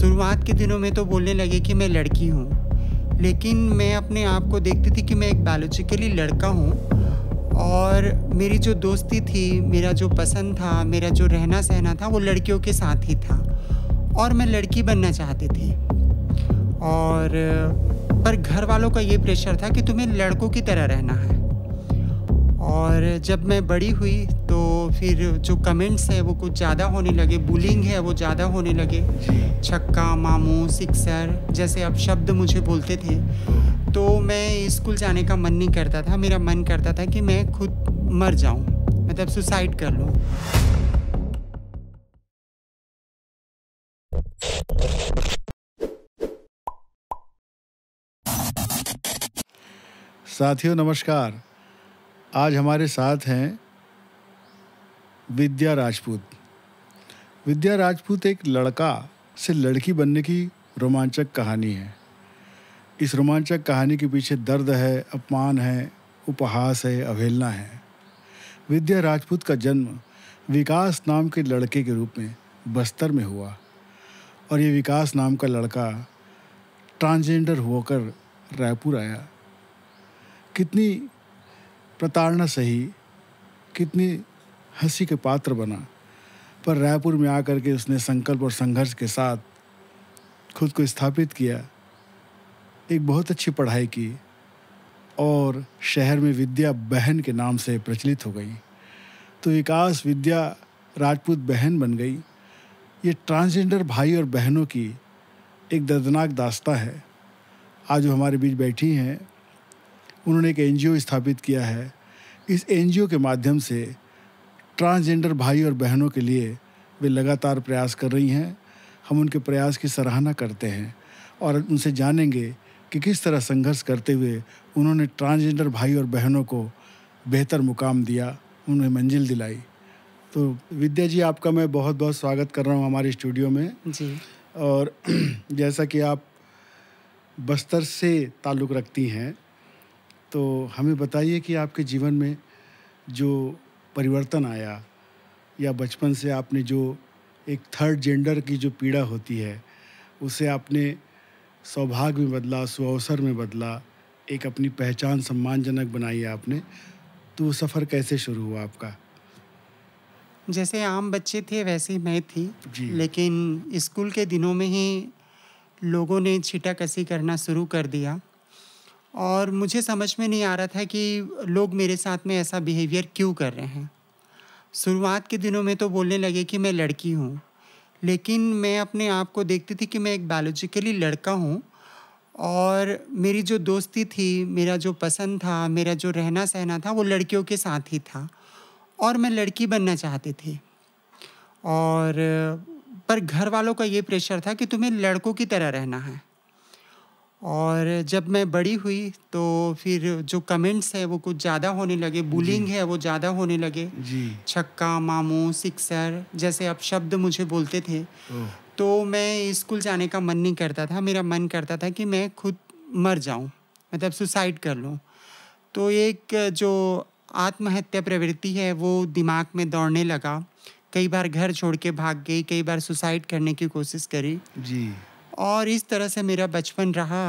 शुरुआत के दिनों में तो बोलने लगे कि मैं लड़की हूँ लेकिन मैं अपने आप को देखती थी कि मैं एक बायोलॉजिकली लड़का हूँ और मेरी जो दोस्ती थी मेरा जो पसंद था मेरा जो रहना सहना था वो लड़कियों के साथ ही था और मैं लड़की बनना चाहती थी और पर घर वालों का ये प्रेशर था कि तुम्हें लड़कों की तरह रहना है और जब मैं बड़ी हुई तो फिर जो कमेंट्स है वो कुछ ज़्यादा होने लगे बुलिंग है वो ज़्यादा होने लगे छक्का मामू सिक्सर जैसे अब शब्द मुझे बोलते थे तो मैं स्कूल जाने का मन नहीं करता था मेरा मन करता था कि मैं खुद मर जाऊँ मतलब सुसाइड कर लूँ साथियों नमस्कार आज हमारे साथ हैं विद्या राजपूत विद्या राजपूत एक लड़का से लड़की बनने की रोमांचक कहानी है इस रोमांचक कहानी के पीछे दर्द है अपमान है उपहास है अवहेलना है विद्या राजपूत का जन्म विकास नाम के लड़के के रूप में बस्तर में हुआ और ये विकास नाम का लड़का ट्रांसजेंडर होकर रायपुर आया कितनी प्रताड़ना सही कितनी हंसी के पात्र बना पर रायपुर में आकर के उसने संकल्प और संघर्ष के साथ खुद को स्थापित किया एक बहुत अच्छी पढ़ाई की और शहर में विद्या बहन के नाम से प्रचलित हो गई तो विकास विद्या राजपूत बहन बन गई ये ट्रांसजेंडर भाई और बहनों की एक दर्दनाक दास्ता है आज जो हमारे बीच बैठी हैं उन्होंने एक एनजीओ स्थापित किया है इस एनजीओ के माध्यम से ट्रांसजेंडर भाई और बहनों के लिए वे लगातार प्रयास कर रही हैं हम उनके प्रयास की सराहना करते हैं और उनसे जानेंगे कि किस तरह संघर्ष करते हुए उन्होंने ट्रांसजेंडर भाई और बहनों को बेहतर मुकाम दिया उन्हें मंजिल दिलाई तो विद्या जी आपका मैं बहुत बहुत स्वागत कर रहा हूँ हमारे स्टूडियो में जी और जैसा कि आप बस्तर से ताल्लुक़ रखती हैं तो हमें बताइए कि आपके जीवन में जो परिवर्तन आया या बचपन से आपने जो एक थर्ड जेंडर की जो पीड़ा होती है उसे आपने सौभाग्य में बदला सुअवसर में बदला एक अपनी पहचान सम्मानजनक बनाई है आपने तो वो सफ़र कैसे शुरू हुआ आपका जैसे आम बच्चे थे वैसे ही मैं थी लेकिन स्कूल के दिनों में ही लोगों ने छिटा कसी करना शुरू कर दिया और मुझे समझ में नहीं आ रहा था कि लोग मेरे साथ में ऐसा बिहेवियर क्यों कर रहे हैं शुरुआत के दिनों में तो बोलने लगे कि मैं लड़की हूँ लेकिन मैं अपने आप को देखती थी कि मैं एक बायोलॉजिकली लड़का हूँ और मेरी जो दोस्ती थी मेरा जो पसंद था मेरा जो रहना सहना था वो लड़कियों के साथ ही था और मैं लड़की बनना चाहती थी और पर घर वालों का ये प्रेशर था कि तुम्हें लड़कों की तरह रहना है और जब मैं बड़ी हुई तो फिर जो कमेंट्स है वो कुछ ज़्यादा होने लगे बुलिंग है वो ज़्यादा होने लगे छक्का मामू सिक्सर जैसे आप शब्द मुझे बोलते थे तो मैं स्कूल जाने का मन नहीं करता था मेरा मन करता था कि मैं खुद मर जाऊँ मतलब सुसाइड कर लूँ तो एक जो आत्महत्या प्रवृत्ति है वो दिमाग में दौड़ने लगा कई बार घर छोड़ के भाग गई कई बार सुसाइड करने की कोशिश करी जी और इस तरह से मेरा बचपन रहा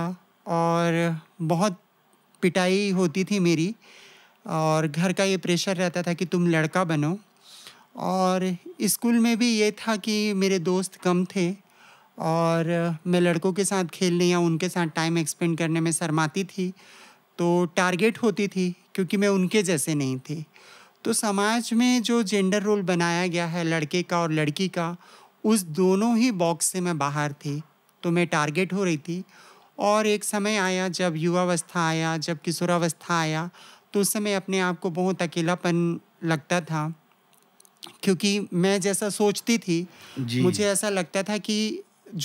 और बहुत पिटाई होती थी मेरी और घर का ये प्रेशर रहता था कि तुम लड़का बनो और स्कूल में भी ये था कि मेरे दोस्त कम थे और मैं लड़कों के साथ खेलने या उनके साथ टाइम एक्सपेंड करने में शर्माती थी तो टारगेट होती थी क्योंकि मैं उनके जैसे नहीं थी तो समाज में जो जेंडर रोल बनाया गया है लड़के का और लड़की का उस दोनों ही बॉक्स से मैं बाहर थी तो मैं टारगेट हो रही थी और एक समय आया जब युवावस्था आया जब किशोरावस्था आया तो उस समय अपने आप को बहुत अकेलापन लगता था क्योंकि मैं जैसा सोचती थी मुझे ऐसा लगता था कि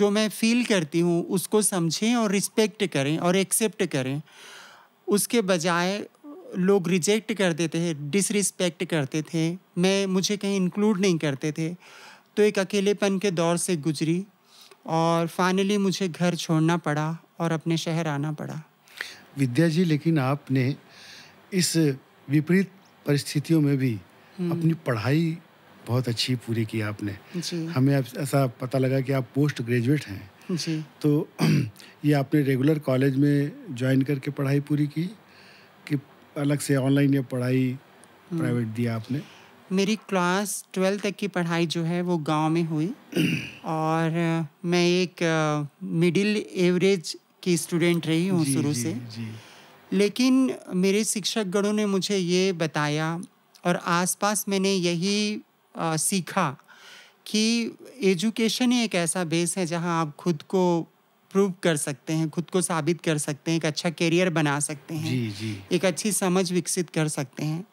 जो मैं फील करती हूँ उसको समझें और रिस्पेक्ट करें और एक्सेप्ट करें उसके बजाय लोग रिजेक्ट कर देते थे डिसरिस्पेक्ट करते थे मैं मुझे कहीं इंक्लूड नहीं करते थे तो एक अकेलेपन के दौर से गुजरी और फाइनली मुझे घर छोड़ना पड़ा और अपने शहर आना पड़ा विद्या जी लेकिन आपने इस विपरीत परिस्थितियों में भी हम्म। अपनी पढ़ाई बहुत अच्छी पूरी की आपने जी। हमें ऐसा पता लगा कि आप पोस्ट ग्रेजुएट हैं जी। तो ये आपने रेगुलर कॉलेज में ज्वाइन करके पढ़ाई पूरी की कि अलग से ऑनलाइन या पढ़ाई हम्म। प्राइवेट दिया आपने मेरी क्लास ट्वेल्थ तक की पढ़ाई जो है वो गांव में हुई और मैं एक मिडिल एवरेज की स्टूडेंट रही हूँ शुरू से जी। लेकिन मेरे शिक्षक गणों ने मुझे ये बताया और आसपास मैंने यही आ, सीखा कि एजुकेशन ही एक ऐसा बेस है जहाँ आप खुद को प्रूव कर सकते हैं खुद को साबित कर सकते हैं एक अच्छा करियर बना सकते हैं जी, जी। एक अच्छी समझ विकसित कर सकते हैं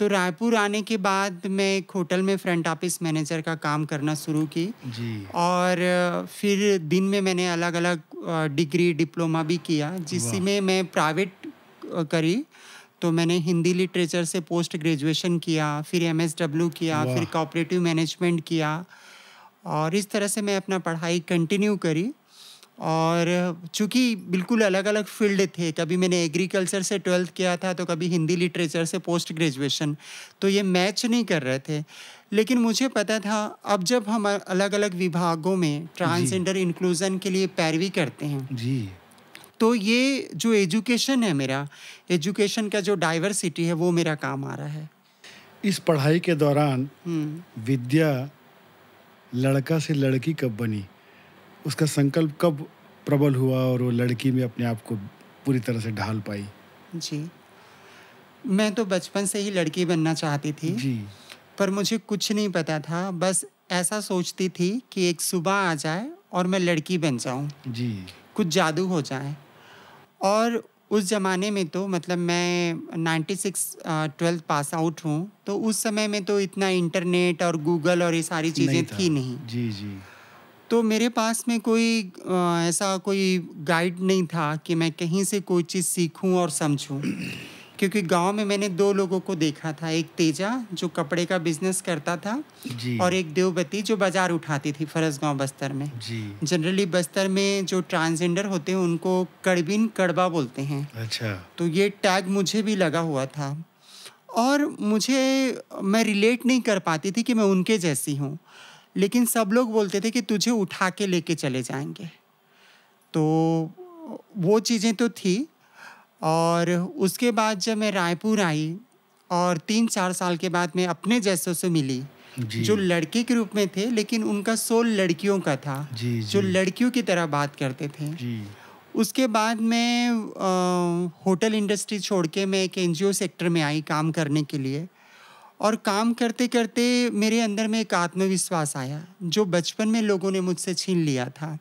तो रायपुर आने के बाद मैं एक होटल में फ्रंट ऑफिस मैनेजर का काम करना शुरू की जी और फिर दिन में मैंने अलग अलग डिग्री डिप्लोमा भी किया जिसमें मैं प्राइवेट करी तो मैंने हिंदी लिटरेचर से पोस्ट ग्रेजुएशन किया फिर डब्ल्यू किया फिर कॉपरेटिव मैनेजमेंट किया और इस तरह से मैं अपना पढ़ाई कंटिन्यू करी और चूँकि बिल्कुल अलग अलग फील्ड थे कभी मैंने एग्रीकल्चर से ट्वेल्थ किया था तो कभी हिंदी लिटरेचर से पोस्ट ग्रेजुएशन तो ये मैच नहीं कर रहे थे लेकिन मुझे पता था अब जब हम अलग अलग विभागों में ट्रांसजेंडर इंक्लूज़न के लिए पैरवी करते हैं जी तो ये जो एजुकेशन है मेरा एजुकेशन का जो डाइवर्सिटी है वो मेरा काम आ रहा है इस पढ़ाई के दौरान हम्म। विद्या लड़का से लड़की कब बनी उसका संकल्प कब प्रबल हुआ और वो लड़की में अपने आप को पूरी तरह से ढाल पाई जी मैं तो बचपन से ही लड़की बनना चाहती थी जी पर मुझे कुछ नहीं पता था बस ऐसा सोचती थी कि एक सुबह आ जाए और मैं लड़की बन जाऊं जी कुछ जादू हो जाए और उस ज़माने में तो मतलब मैं 96 सिक्स ट्वेल्थ पास आउट हूँ तो उस समय में तो इतना इंटरनेट और गूगल और ये सारी चीज़ें थी नहीं जी जी तो मेरे पास में कोई आ, ऐसा कोई गाइड नहीं था कि मैं कहीं से कोई चीज़ सीखूं और समझूं क्योंकि गांव में मैंने दो लोगों को देखा था एक तेजा जो कपड़े का बिजनेस करता था और एक देवबती जो बाजार उठाती थी फरस गांव बस्तर में जनरली बस्तर में जो ट्रांसजेंडर होते हैं उनको कड़बिन कड़बा बोलते हैं अच्छा तो ये टैग मुझे भी लगा हुआ था और मुझे मैं रिलेट नहीं कर पाती थी कि मैं उनके जैसी हूँ लेकिन सब लोग बोलते थे कि तुझे उठा के लेके चले जाएंगे तो वो चीज़ें तो थी और उसके बाद जब मैं रायपुर आई और तीन चार साल के बाद मैं अपने जैसों से मिली जो लड़के के रूप में थे लेकिन उनका सोल लड़कियों का था जी, जी. जो लड़कियों की तरह बात करते थे जी. उसके बाद मैं होटल इंडस्ट्री छोड़ के मैं एक एनजीओ सेक्टर में आई काम करने के लिए और काम करते करते मेरे अंदर में एक आत्मविश्वास आया जो बचपन में लोगों ने मुझसे छीन लिया था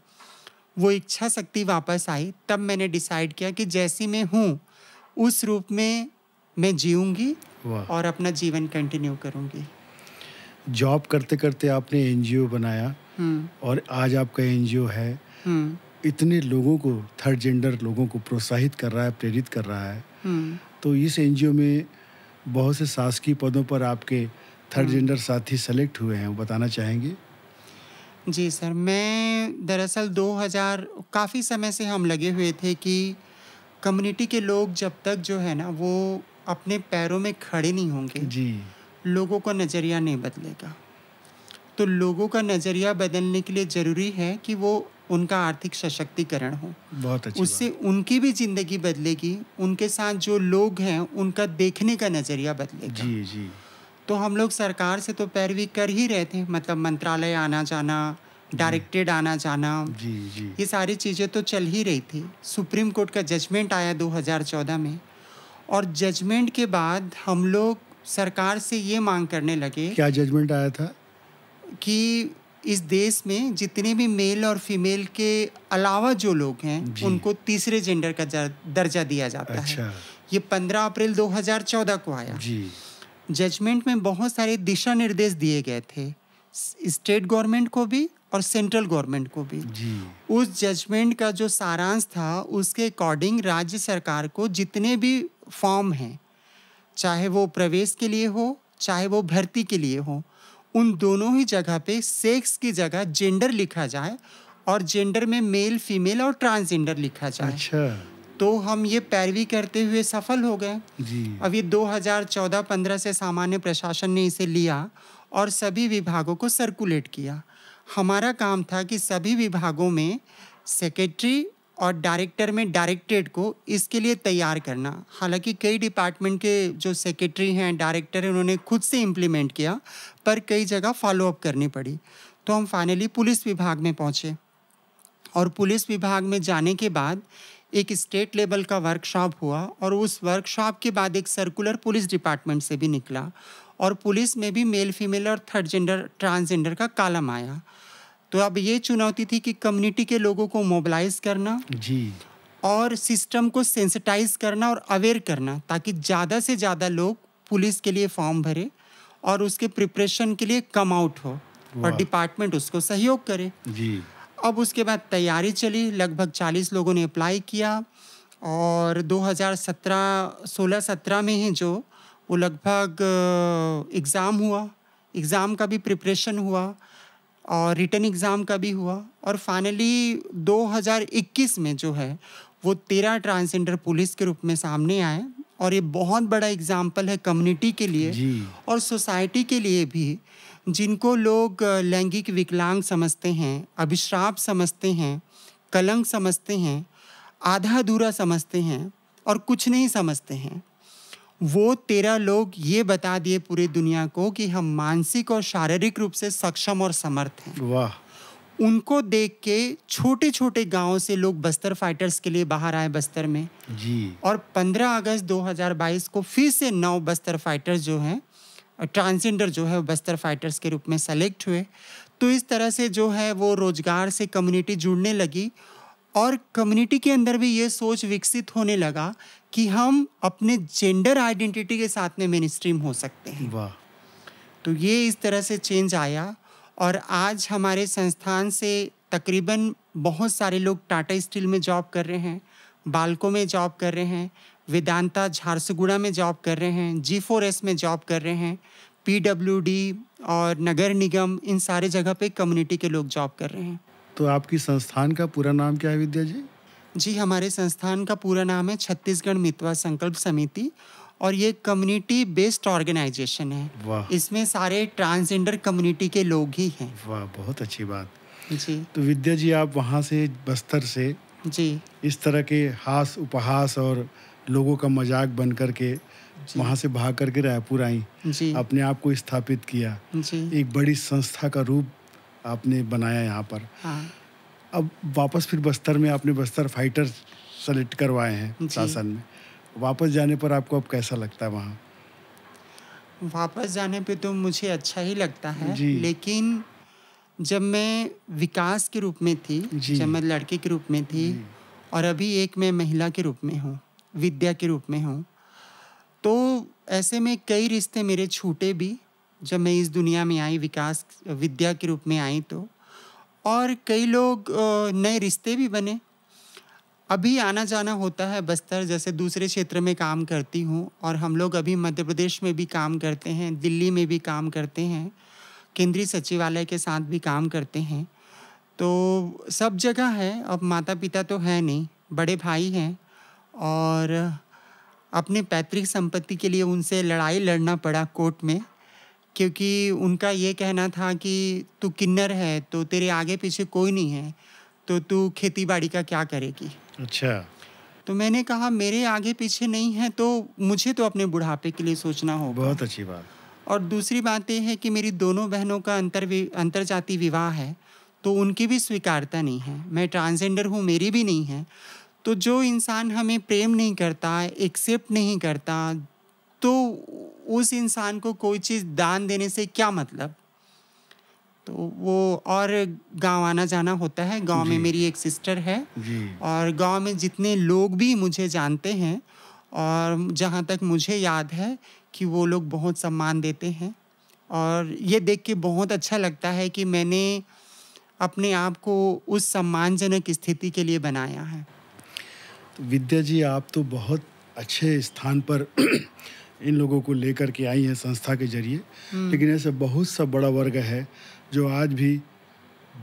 वो इच्छा शक्ति वापस आई तब मैंने डिसाइड किया कि जैसी मैं हूँ उस रूप में मैं जीऊँगी और अपना जीवन कंटिन्यू करूँगी जॉब करते करते आपने एनजीओ बनाया हम्म। और आज आपका एनजीओ है हम्म। इतने लोगों को थर्ड जेंडर लोगों को प्रोत्साहित कर रहा है प्रेरित कर रहा है हम्म। तो इस एनजीओ में बहुत से शासकीय पदों पर आपके थर्ड हम्म। जेंडर साथी सेलेक्ट हुए हैं वो बताना चाहेंगे जी सर मैं दरअसल 2000 काफ़ी समय से हम लगे हुए थे कि कम्युनिटी के लोग जब तक जो है ना वो अपने पैरों में खड़े नहीं होंगे जी लोगों का नज़रिया नहीं बदलेगा तो लोगों का नज़रिया बदलने के लिए ज़रूरी है कि वो उनका आर्थिक सशक्तिकरण हो बहुत अच्छी उससे उनकी भी जिंदगी बदलेगी उनके साथ जो लोग हैं उनका देखने का नज़रिया बदलेगा जी जी तो हम लोग सरकार से तो पैरवी कर ही रहे थे मतलब मंत्रालय आना जाना डायरेक्टेड आना जाना जी जी ये सारी चीज़ें तो चल ही रही थी सुप्रीम कोर्ट का जजमेंट आया 2014 में और जजमेंट के बाद हम लोग सरकार से ये मांग करने लगे क्या जजमेंट आया था कि इस देश में जितने भी मेल और फीमेल के अलावा जो लोग हैं उनको तीसरे जेंडर का दर्जा दिया जाता अच्छा। है ये पंद्रह अप्रैल 2014 को आया जजमेंट में बहुत सारे दिशा निर्देश दिए गए थे स्टेट गवर्नमेंट को भी और सेंट्रल गवर्नमेंट को भी उस जजमेंट का जो सारांश था उसके अकॉर्डिंग राज्य सरकार को जितने भी फॉर्म हैं चाहे वो प्रवेश के लिए हो चाहे वो भर्ती के लिए हो उन दोनों ही जगह पे सेक्स की जगह जेंडर लिखा जाए और जेंडर में मेल फीमेल और ट्रांसजेंडर लिखा जाए अच्छा तो हम ये पैरवी करते हुए सफल हो गए अब ये 2014-15 से सामान्य प्रशासन ने इसे लिया और सभी विभागों को सर्कुलेट किया हमारा काम था कि सभी विभागों में सेक्रेटरी और डायरेक्टर में डायरेक्टेड को इसके लिए तैयार करना हालांकि कई डिपार्टमेंट के जो सेक्रेटरी हैं डायरेक्टर हैं उन्होंने खुद से इम्प्लीमेंट किया पर कई जगह फॉलोअप करनी पड़ी तो हम फाइनली पुलिस विभाग में पहुँचे और पुलिस विभाग में जाने के बाद एक स्टेट लेवल का वर्कशॉप हुआ और उस वर्कशॉप के बाद एक सर्कुलर पुलिस डिपार्टमेंट से भी निकला और पुलिस में भी मेल फीमेल और थर्ड जेंडर ट्रांसजेंडर का कालम आया तो अब ये चुनौती थी कि कम्युनिटी के लोगों को मोबिलाइज करना जी और सिस्टम को सेंसिटाइज करना और अवेयर करना ताकि ज़्यादा से ज़्यादा लोग पुलिस के लिए फॉर्म भरे और उसके प्रिपरेशन के लिए कम आउट हो और डिपार्टमेंट उसको सहयोग करे जी अब उसके बाद तैयारी चली लगभग 40 लोगों ने अप्लाई किया और 2017 सोलह सत्रह में ही जो वो लगभग एग्ज़ाम हुआ एग्ज़ाम का भी प्रिपरेशन हुआ और रिटर्न एग्ज़ाम का भी हुआ और फाइनली 2021 में जो है वो तेरह ट्रांसजेंडर पुलिस के रूप में सामने आए और ये बहुत बड़ा एग्जाम्पल है कम्युनिटी के लिए और सोसाइटी के लिए भी जिनको लोग लैंगिक विकलांग समझते हैं अभिश्राप समझते हैं कलंक समझते हैं आधा अधूरा समझते हैं और कुछ नहीं समझते हैं वो तेरह लोग ये बता दिए पूरी दुनिया को कि हम मानसिक और शारीरिक रूप से सक्षम और समर्थ हैं वाह उनको देख के छोटे छोटे गांवों से लोग बस्तर फाइटर्स के लिए बाहर आए बस्तर में जी और 15 अगस्त 2022 को फिर से नौ बस्तर फाइटर्स जो हैं ट्रांसजेंडर जो है बस्तर फाइटर्स के रूप में सेलेक्ट हुए तो इस तरह से जो है वो रोजगार से कम्युनिटी जुड़ने लगी और कम्युनिटी के अंदर भी ये सोच विकसित होने लगा कि हम अपने जेंडर आइडेंटिटी के साथ में मेन स्ट्रीम हो सकते हैं वाह तो ये इस तरह से चेंज आया और आज हमारे संस्थान से तकरीबन बहुत सारे लोग टाटा स्टील में जॉब कर रहे हैं बालको में जॉब कर रहे हैं वेदांता झारसुगुड़ा में जॉब कर रहे हैं जी फोर एस में जॉब कर रहे हैं पी डब्ल्यू डी और नगर निगम इन सारे जगह पे कम्युनिटी के लोग जॉब कर रहे हैं तो आपकी संस्थान का पूरा नाम क्या है विद्या जी जी हमारे संस्थान का पूरा नाम है छत्तीसगढ़ मितवा संकल्प समिति और ये कम्युनिटी बेस्ड ऑर्गेनाइजेशन है इसमें सारे ट्रांसजेंडर कम्युनिटी के लोग ही हैं वाह बहुत अच्छी बात जी तो विद्या जी आप वहाँ से बस्तर से जी इस तरह के हास उपहास और लोगों का मजाक बन करके वहाँ से भाग करके रायपुर आई अपने आप को स्थापित किया जी एक बड़ी संस्था का रूप आपने बनाया यहाँ पर हाँ। अब वापस फिर बस्तर में आपने बस्तर फाइटर सेलेक्ट करवाए हैं शासन में वापस जाने पर आपको अब कैसा लगता है वहाँ वापस जाने पे तो मुझे अच्छा ही लगता है लेकिन जब मैं विकास के रूप में थी जब मैं लड़के के रूप में थी और अभी एक मैं महिला के रूप में हूँ विद्या के रूप में हूँ तो ऐसे में कई रिश्ते मेरे छूटे भी जब मैं इस दुनिया में आई विकास विद्या के रूप में आई तो और कई लोग नए रिश्ते भी बने अभी आना जाना होता है बस्तर जैसे दूसरे क्षेत्र में काम करती हूँ और हम लोग अभी मध्य प्रदेश में भी काम करते हैं दिल्ली में भी काम करते हैं केंद्रीय सचिवालय के साथ भी काम करते हैं तो सब जगह है अब माता पिता तो है नहीं बड़े भाई हैं और अपने पैतृक संपत्ति के लिए उनसे लड़ाई लड़ना पड़ा कोर्ट में क्योंकि उनका ये कहना था कि तू किन्नर है तो तेरे आगे पीछे कोई नहीं है तो तू खेती बाड़ी का क्या करेगी अच्छा तो मैंने कहा मेरे आगे पीछे नहीं है तो मुझे तो अपने बुढ़ापे के लिए सोचना होगा बहुत अच्छी बात और दूसरी बात यह है कि मेरी दोनों बहनों का अंतर अंतर जाति विवाह है तो उनकी भी स्वीकारता नहीं है मैं ट्रांसजेंडर हूँ मेरी भी नहीं है तो जो इंसान हमें प्रेम नहीं करता एक्सेप्ट नहीं करता तो उस इंसान को कोई चीज़ दान देने से क्या मतलब तो वो और गांव आना जाना होता है गांव में मेरी एक सिस्टर है और गांव में जितने लोग भी मुझे जानते हैं और जहाँ तक मुझे याद है कि वो लोग बहुत सम्मान देते हैं और ये देख के बहुत अच्छा लगता है कि मैंने अपने आप को उस सम्मानजनक स्थिति के लिए बनाया है तो विद्या जी आप तो बहुत अच्छे स्थान पर इन लोगों को लेकर के आई हैं संस्था के जरिए लेकिन ऐसा बहुत सा बड़ा वर्ग है जो आज भी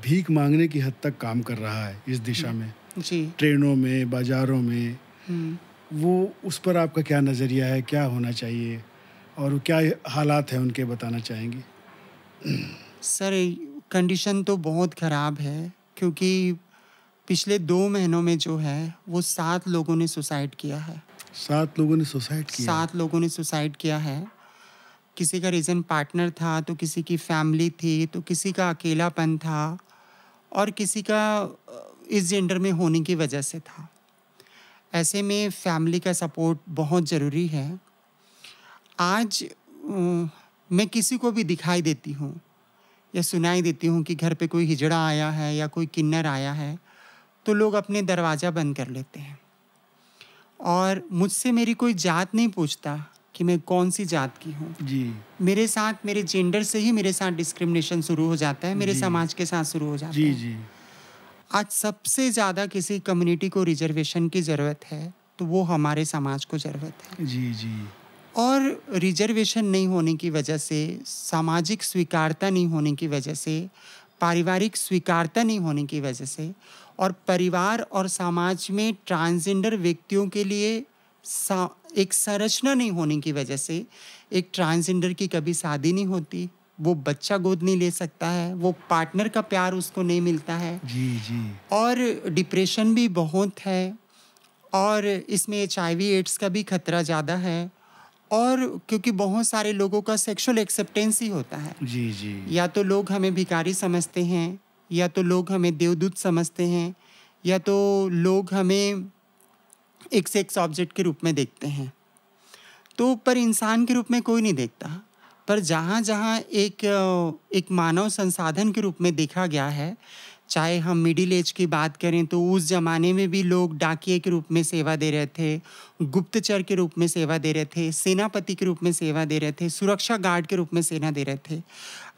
भीख मांगने की हद तक काम कर रहा है इस दिशा में जी ट्रेनों में बाजारों में हम्म। वो उस पर आपका क्या नज़रिया है क्या होना चाहिए और क्या हालात हैं उनके बताना चाहेंगी सर कंडीशन तो बहुत ख़राब है क्योंकि पिछले दो महीनों में जो है वो सात लोगों ने सुसाइड किया है सात लोगों ने सुसाइड किया सात लोगों ने सुसाइड किया है किसी का रीज़न पार्टनर था तो किसी की फैमिली थी तो किसी का अकेलापन था और किसी का इस जेंडर में होने की वजह से था ऐसे में फैमिली का सपोर्ट बहुत ज़रूरी है आज मैं किसी को भी दिखाई देती हूँ या सुनाई देती हूँ कि घर पे कोई हिजड़ा आया है या कोई किन्नर आया है तो लोग अपने दरवाज़ा बंद कर लेते हैं और मुझसे मेरी कोई जात नहीं पूछता कि मैं कौन सी जात की हूँ जी मेरे साथ मेरे जेंडर से ही मेरे साथ डिस्क्रिमिनेशन शुरू हो जाता है मेरे समाज के साथ शुरू हो जाता जी, है जी आज सबसे ज़्यादा किसी कम्युनिटी को रिजर्वेशन की ज़रूरत है तो वो हमारे समाज को ज़रूरत है जी जी और रिजर्वेशन नहीं होने की वजह से सामाजिक स्वीकारता नहीं होने की वजह से पारिवारिक स्वीकारता नहीं होने की वजह से और परिवार और समाज में ट्रांसजेंडर व्यक्तियों के लिए एक संरचना नहीं होने की वजह से एक ट्रांसजेंडर की कभी शादी नहीं होती वो बच्चा गोद नहीं ले सकता है वो पार्टनर का प्यार उसको नहीं मिलता है जी जी और डिप्रेशन भी बहुत है और इसमें एच एड्स का भी खतरा ज़्यादा है और क्योंकि बहुत सारे लोगों का सेक्सुअल एक्सेप्टेंस ही होता है जी जी या तो लोग हमें भिकारी समझते हैं या तो लोग हमें देवदूत समझते हैं या तो लोग हमें एक से एक ऑब्जेक्ट के रूप में देखते हैं तो पर इंसान के रूप में कोई नहीं देखता पर जहाँ जहाँ एक एक मानव संसाधन के रूप में देखा गया है चाहे हम मिडिल एज की बात करें तो उस ज़माने में भी लोग डाकिए के रूप में सेवा दे रहे थे गुप्तचर के रूप में सेवा दे रहे थे सेनापति के रूप में सेवा दे रहे थे सुरक्षा गार्ड के रूप में सेना दे रहे थे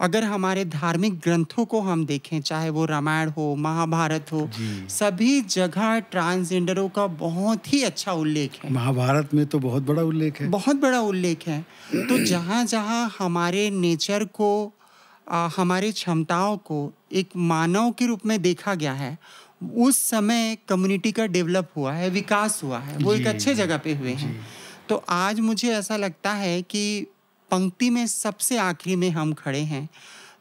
अगर हमारे धार्मिक ग्रंथों को हम देखें चाहे वो रामायण हो महाभारत हो सभी जगह ट्रांसजेंडरों का बहुत ही अच्छा उल्लेख है महाभारत में तो बहुत बड़ा उल्लेख है बहुत बड़ा उल्लेख है तो जहाँ जहाँ हमारे नेचर को हमारे क्षमताओं को एक मानव के रूप में देखा गया है उस समय कम्युनिटी का डेवलप हुआ है विकास हुआ है वो एक अच्छे जगह पे हुए हैं तो आज मुझे ऐसा लगता है कि पंक्ति में सबसे आखिरी में हम खड़े हैं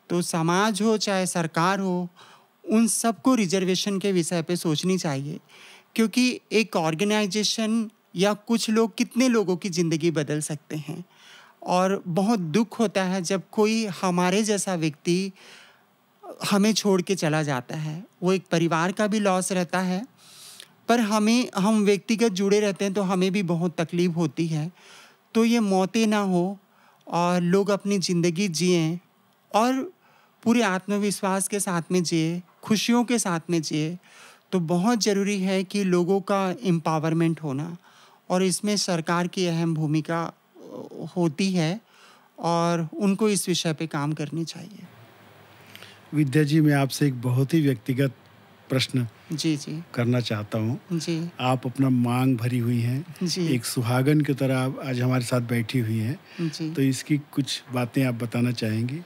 तो समाज हो चाहे सरकार हो उन सबको रिजर्वेशन के विषय पे सोचनी चाहिए क्योंकि एक ऑर्गेनाइजेशन या कुछ लोग कितने लोगों की ज़िंदगी बदल सकते हैं और बहुत दुख होता है जब कोई हमारे जैसा व्यक्ति हमें छोड़ के चला जाता है वो एक परिवार का भी लॉस रहता है पर हमें हम व्यक्तिगत जुड़े रहते हैं तो हमें भी बहुत तकलीफ़ होती है तो ये मौतें ना हो और लोग अपनी ज़िंदगी जिए और पूरे आत्मविश्वास के साथ में जिए खुशियों के साथ में जिए तो बहुत ज़रूरी है कि लोगों का एम्पावरमेंट होना और इसमें सरकार की अहम भूमिका होती है और उनको इस विषय पे काम करनी चाहिए विद्या जी मैं आपसे एक बहुत ही व्यक्तिगत प्रश्न जी जी करना चाहता हूँ जी आप अपना मांग भरी हुई हैं जी एक सुहागन की तरह आप आज हमारे साथ बैठी हुई हैं जी तो इसकी कुछ बातें आप बताना चाहेंगी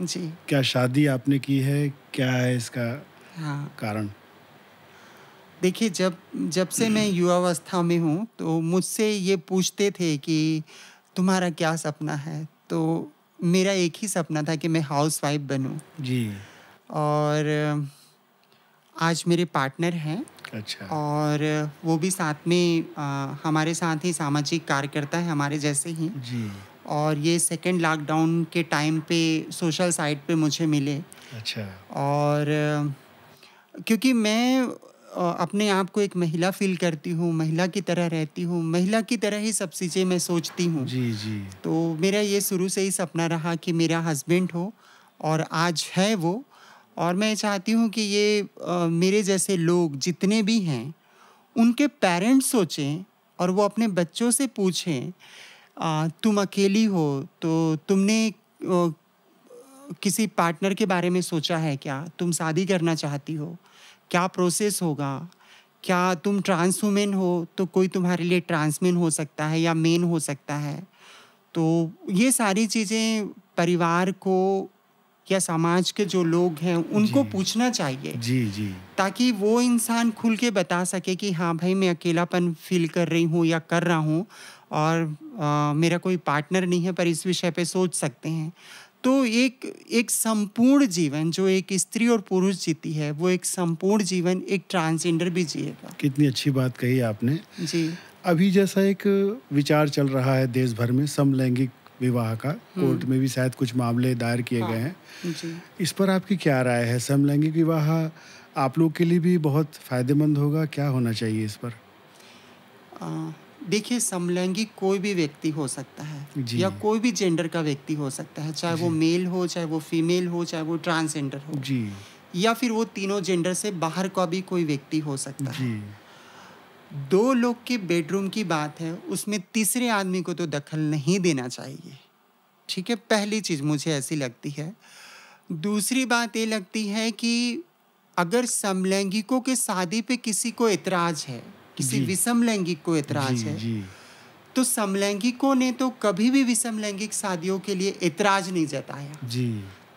जी क्या शादी आपने की है क्या है इसका हाँ कारण देखिए जब जब से मैं युवावस्था में हूँ तो मुझसे ये पूछते थे कि तुम्हारा क्या सपना है तो मेरा एक ही सपना था कि मैं हाउस वाइफ बनूँ जी और आज मेरे पार्टनर हैं अच्छा और वो भी साथ में आ, हमारे साथ ही सामाजिक कार्यकर्ता है हमारे जैसे ही जी और ये सेकेंड लॉकडाउन के टाइम पे सोशल साइट पे मुझे मिले अच्छा और क्योंकि मैं अपने आप को एक महिला फील करती हूँ महिला की तरह रहती हूँ महिला की तरह ही सब चीज़ें मैं सोचती हूँ जी जी तो मेरा ये शुरू से ही सपना रहा कि मेरा हस्बैंड हो और आज है वो और मैं चाहती हूँ कि ये आ, मेरे जैसे लोग जितने भी हैं उनके पेरेंट्स सोचें और वो अपने बच्चों से पूछें आ, तुम अकेली हो तो तुमने आ, किसी पार्टनर के बारे में सोचा है क्या तुम शादी करना चाहती हो क्या प्रोसेस होगा क्या तुम ट्रांस हो तो कोई तुम्हारे लिए ट्रांसमेन हो सकता है या मेन हो सकता है तो ये सारी चीज़ें परिवार को या समाज के जो लोग हैं उनको पूछना चाहिए जी जी ताकि वो इंसान खुल के बता सके कि हाँ भाई मैं अकेलापन फील कर रही हूँ या कर रहा हूँ और आ, मेरा कोई पार्टनर नहीं है पर इस विषय पे सोच सकते हैं तो एक एक संपूर्ण जीवन जो एक स्त्री और पुरुष जीती है वो एक संपूर्ण जीवन एक ट्रांसजेंडर भी जिएगा कितनी अच्छी बात कही आपने जी अभी जैसा एक विचार चल रहा है देश भर में समलैंगिक विवाह का कोर्ट हम्म। में भी शायद कुछ मामले दायर किए हाँ, गए हैं इस पर आपकी क्या राय है समलैंगिक विवाह आप लोग के लिए भी बहुत फायदेमंद होगा क्या होना चाहिए इस पर आ, देखिए समलैंगिक कोई भी व्यक्ति हो सकता है या कोई भी जेंडर का व्यक्ति हो सकता है चाहे वो मेल हो चाहे वो फीमेल हो चाहे वो ट्रांसजेंडर हो जी या फिर वो तीनों जेंडर से बाहर का भी कोई व्यक्ति हो सकता है दो लोग के बेडरूम की बात है उसमें तीसरे आदमी को तो दखल नहीं देना चाहिए ठीक है पहली चीज़ मुझे ऐसी लगती है दूसरी बात ये लगती है कि अगर समलैंगिकों के शादी पे किसी को एतराज़ है किसी विषम लैंगिक को ऐतराज है तो समलैंगिकों ने तो कभी भी विषम लैंगिक शादियों के लिए एतराज नहीं जताया जी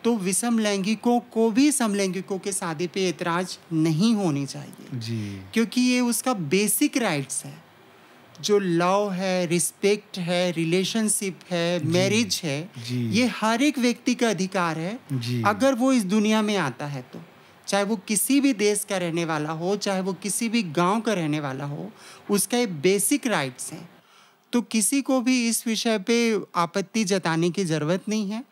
तो विषम लैंगिकों को भी समलैंगिकों के शादी पे ऐतराज नहीं होनी चाहिए जी क्योंकि ये उसका बेसिक राइट्स है जो लव है रिस्पेक्ट है रिलेशनशिप है मैरिज है ये हर एक व्यक्ति का अधिकार है अगर वो इस दुनिया में आता है तो चाहे वो किसी भी देश का रहने वाला हो चाहे वो किसी भी गांव का रहने वाला हो उसका ये बेसिक राइट्स हैं तो किसी को भी इस विषय पे आपत्ति जताने की ज़रूरत नहीं है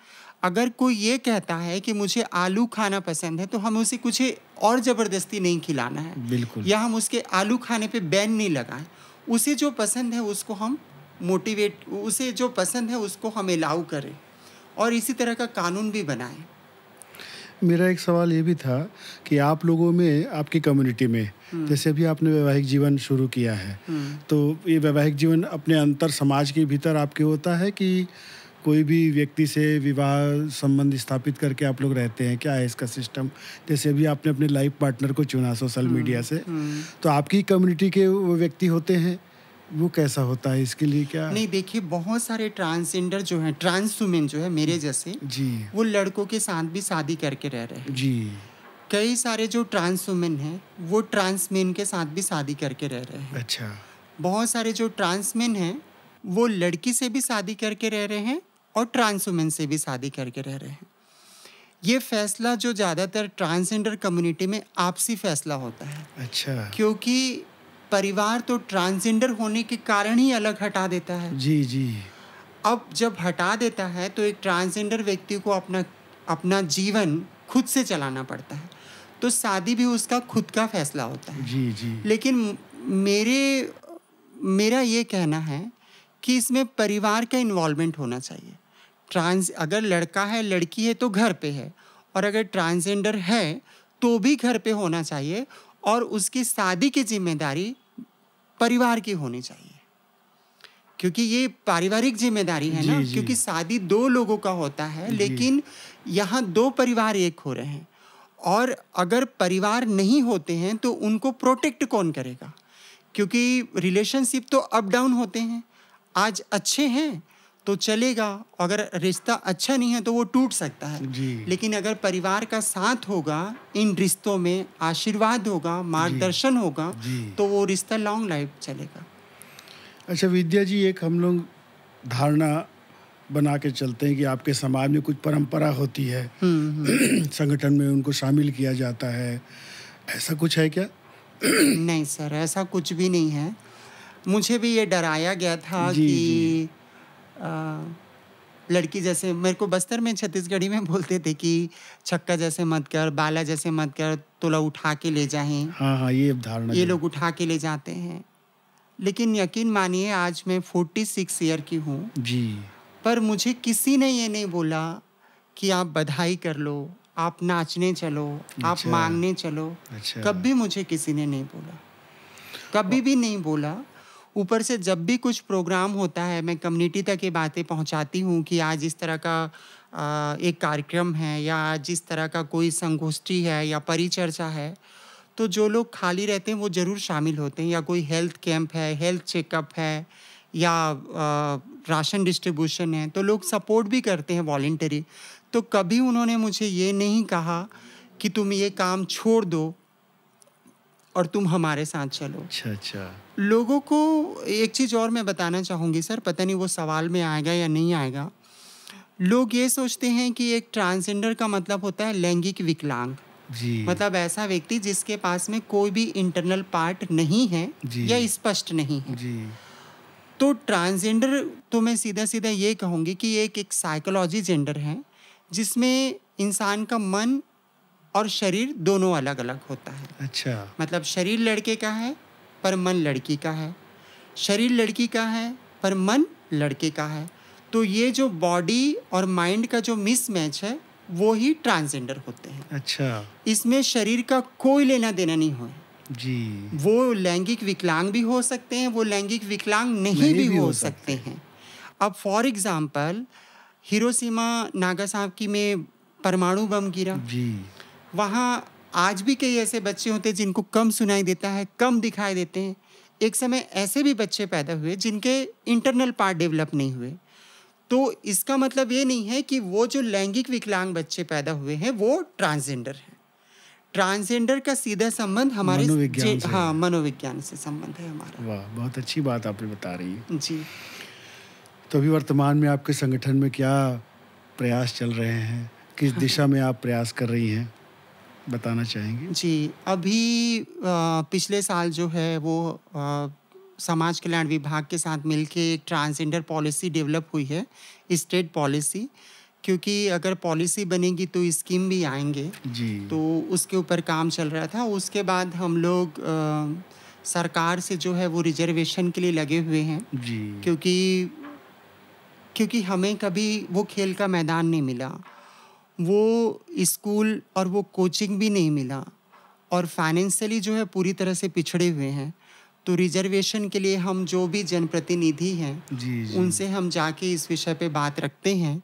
अगर कोई ये कहता है कि मुझे आलू खाना पसंद है तो हम उसे कुछ और ज़बरदस्ती नहीं खिलाना है बिल्कुल या हम उसके आलू खाने पे बैन नहीं लगाएं उसे जो पसंद है उसको हम मोटिवेट उसे जो पसंद है उसको हम अलाउ करें और इसी तरह का कानून भी बनाएं मेरा एक सवाल ये भी था कि आप लोगों में आपकी कम्युनिटी में हम्म। जैसे अभी आपने वैवाहिक जीवन शुरू किया है हम्म। तो ये वैवाहिक जीवन अपने अंतर समाज के भीतर आपके होता है कि कोई भी व्यक्ति से विवाह संबंध स्थापित करके आप लोग रहते हैं क्या है इसका सिस्टम जैसे अभी आपने अपने लाइफ पार्टनर को चुना सोशल मीडिया हम्म, से तो आपकी कम्युनिटी के वो व्यक्ति होते हैं वो कैसा होता है इसके लिए क्या नहीं देखिए बहुत सारे ट्रांसजेंडर जो हैं ट्रांस वुमेन जो है मेरे जैसे जी वो लड़कों के साथ भी शादी करके रह रहे हैं जी कई सारे जो ट्रांस वुमेन हैं वो ट्रांस मेन के साथ भी शादी करके रह रहे हैं अच्छा बहुत सारे जो ट्रांस मेन हैं वो लड़की से भी शादी करके रह रहे हैं और ट्रांस वुमेन से भी शादी करके रह रहे हैं ये फैसला जो ज़्यादातर ट्रांसजेंडर कम्युनिटी में आपसी फैसला होता है अच्छा क्योंकि परिवार तो ट्रांसजेंडर होने के कारण ही अलग हटा देता है जी जी अब जब हटा देता है तो एक ट्रांसजेंडर व्यक्ति को अपना अपना जीवन खुद से चलाना पड़ता है तो शादी भी उसका खुद का फैसला होता है जी जी लेकिन मेरे मेरा ये कहना है कि इसमें परिवार का इन्वॉल्वमेंट होना चाहिए ट्रांस अगर लड़का है लड़की है तो घर पे है और अगर ट्रांसजेंडर है तो भी घर पे होना चाहिए और उसकी शादी की जिम्मेदारी परिवार की होनी चाहिए क्योंकि ये पारिवारिक जिम्मेदारी है ना क्योंकि शादी दो लोगों का होता है लेकिन यहाँ दो परिवार एक हो रहे हैं और अगर परिवार नहीं होते हैं तो उनको प्रोटेक्ट कौन करेगा क्योंकि रिलेशनशिप तो अप डाउन होते हैं आज अच्छे हैं तो चलेगा अगर रिश्ता अच्छा नहीं है तो वो टूट सकता है लेकिन अगर परिवार का साथ होगा इन रिश्तों में आशीर्वाद होगा मार्गदर्शन होगा तो वो रिश्ता लॉन्ग लाइफ चलेगा अच्छा विद्या जी एक हम लोग धारणा बना के चलते हैं कि आपके समाज में कुछ परंपरा होती है हम्म, हम्म। संगठन में उनको शामिल किया जाता है ऐसा कुछ है क्या नहीं सर ऐसा कुछ भी नहीं है मुझे भी ये डराया गया था जी, कि जी। लड़की जैसे मेरे को बस्तर में छत्तीसगढ़ी में बोलते थे कि छक्का जैसे मत कर बाला जैसे मत कर तोला उठा के ले जाए हाँ हाँ ये धारणा ये लोग उठा के ले जाते हैं लेकिन यकीन मानिए आज मैं फोर्टी सिक्स ईयर की हूँ जी पर मुझे किसी ने ये नहीं बोला कि आप बधाई कर लो आप नाचने चलो अच्छा, आप मांगने चलो अच्छा, कभी मुझे किसी ने नहीं बोला कभी भी नहीं बोला ऊपर से जब भी कुछ प्रोग्राम होता है मैं कम्युनिटी तक ये बातें पहुंचाती हूँ कि आज इस तरह का आ, एक कार्यक्रम है या आज इस तरह का कोई संगोष्ठी है या परिचर्चा है तो जो लोग खाली रहते हैं वो ज़रूर शामिल होते हैं या कोई हेल्थ कैंप है हेल्थ चेकअप है या आ, राशन डिस्ट्रीब्यूशन है तो लोग सपोर्ट भी करते हैं वॉल्टरी तो कभी उन्होंने मुझे ये नहीं कहा कि तुम ये काम छोड़ दो और तुम हमारे साथ चलो अच्छा अच्छा लोगों को एक चीज़ और मैं बताना चाहूंगी सर पता नहीं वो सवाल में आएगा या नहीं आएगा लोग ये सोचते हैं कि एक ट्रांसजेंडर का मतलब होता है लैंगिक विकलांग जी मतलब ऐसा व्यक्ति जिसके पास में कोई भी इंटरनल पार्ट नहीं है या स्पष्ट नहीं है जी तो ट्रांसजेंडर तो मैं सीधा सीधा ये कहूँगी कि एक एक साइकोलॉजी जेंडर है जिसमें इंसान का मन और शरीर दोनों अलग अलग होता है अच्छा मतलब शरीर लड़के का है पर मन लड़की का है शरीर लड़की का है पर मन लड़के का है तो ये जो बॉडी और माइंड का जो मिसमैच है वो ही ट्रांसजेंडर होते हैं अच्छा इसमें शरीर का कोई लेना देना नहीं हो जी वो लैंगिक विकलांग भी हो सकते हैं वो लैंगिक विकलांग नहीं, नहीं भी, भी हो सकते हैं अब फॉर एग्जाम्पल हिरोसीमा की में परमाणु बम गिरा जी वहाँ आज भी कई ऐसे बच्चे होते हैं जिनको कम सुनाई देता है कम दिखाई देते हैं एक समय ऐसे भी बच्चे पैदा हुए जिनके इंटरनल पार्ट डेवलप नहीं हुए तो इसका मतलब ये नहीं है कि वो जो लैंगिक विकलांग बच्चे पैदा हुए हैं वो ट्रांसजेंडर हैं ट्रांसजेंडर का सीधा संबंध हमारे हाँ मनोविज्ञान से संबंध है हमारा वाह बहुत अच्छी बात आपने बता रही है जी तो अभी वर्तमान में आपके संगठन में क्या प्रयास चल रहे हैं किस हाँ। दिशा में आप प्रयास कर रही हैं बताना चाहेंगे जी अभी आ, पिछले साल जो है वो आ, समाज कल्याण विभाग के साथ मिलके एक ट्रांसजेंडर पॉलिसी डेवलप हुई है स्टेट पॉलिसी क्योंकि अगर पॉलिसी बनेगी तो स्कीम भी आएंगे जी तो उसके ऊपर काम चल रहा था उसके बाद हम लोग आ, सरकार से जो है वो रिजर्वेशन के लिए लगे हुए हैं जी क्योंकि क्योंकि हमें कभी वो खेल का मैदान नहीं मिला वो स्कूल और वो कोचिंग भी नहीं मिला और फाइनेंशियली जो है पूरी तरह से पिछड़े हुए हैं तो रिजर्वेशन के लिए हम जो भी जनप्रतिनिधि हैं उनसे हम जाके इस विषय पे बात रखते हैं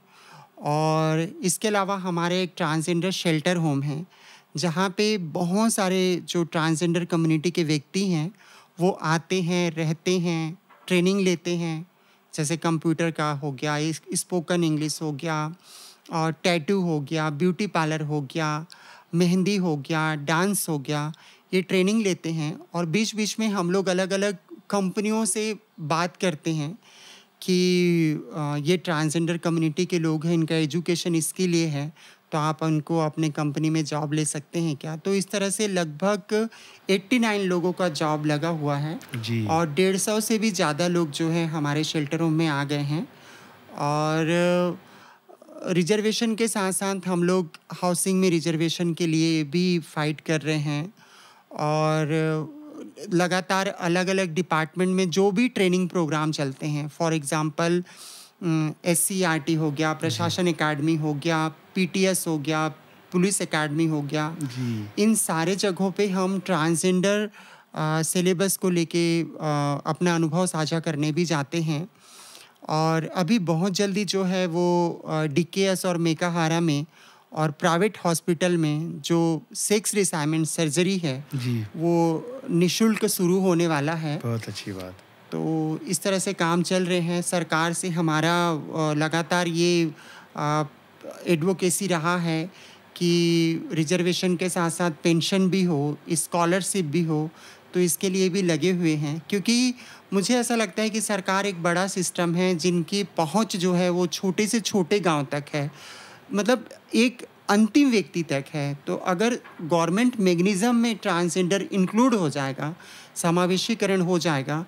और इसके अलावा हमारे एक ट्रांसजेंडर शेल्टर होम है जहाँ पे बहुत सारे जो ट्रांसजेंडर कम्युनिटी के व्यक्ति हैं वो आते हैं रहते हैं ट्रेनिंग लेते हैं जैसे कंप्यूटर का हो गया स्पोकन इंग्लिश हो गया और टैटू हो गया ब्यूटी पार्लर हो गया मेहंदी हो गया डांस हो गया ये ट्रेनिंग लेते हैं और बीच बीच में हम लोग अलग अलग कंपनियों से बात करते हैं कि ये ट्रांसजेंडर कम्युनिटी के लोग हैं इनका एजुकेशन इसके लिए है तो आप उनको अपने कंपनी में जॉब ले सकते हैं क्या तो इस तरह से लगभग 89 लोगों का जॉब लगा हुआ है जी। और डेढ़ सौ से भी ज़्यादा लोग जो है हमारे शेल्टरों में आ गए हैं और रिजर्वेशन के साथ साथ हम लोग हाउसिंग में रिजर्वेशन के लिए भी फाइट कर रहे हैं और लगातार अलग अलग डिपार्टमेंट में जो भी ट्रेनिंग प्रोग्राम चलते हैं फॉर एग्ज़ाम्पल एस हो गया हम्म। प्रशासन एकेडमी हो गया पीटीएस हो गया पुलिस एकेडमी हो गया इन सारे जगहों पे हम ट्रांसजेंडर सिलेबस को लेके अपना अनुभव साझा करने भी जाते हैं और अभी बहुत जल्दी जो है वो डी और मेकाहारा में और प्राइवेट हॉस्पिटल में जो सेक्स रिसाइमेंट सर्जरी है जी। वो निशुल्क शुरू होने वाला है बहुत अच्छी बात तो इस तरह से काम चल रहे हैं सरकार से हमारा लगातार ये एडवोकेसी रहा है कि रिजर्वेशन के साथ साथ पेंशन भी हो स्कॉलरशिप भी हो तो इसके लिए भी लगे हुए हैं क्योंकि मुझे ऐसा लगता है कि सरकार एक बड़ा सिस्टम है जिनकी पहुंच जो है वो छोटे से छोटे गांव तक है मतलब एक अंतिम व्यक्ति तक है तो अगर गवर्नमेंट मैगनिज़म में ट्रांसजेंडर इंक्लूड हो जाएगा समावेशीकरण हो जाएगा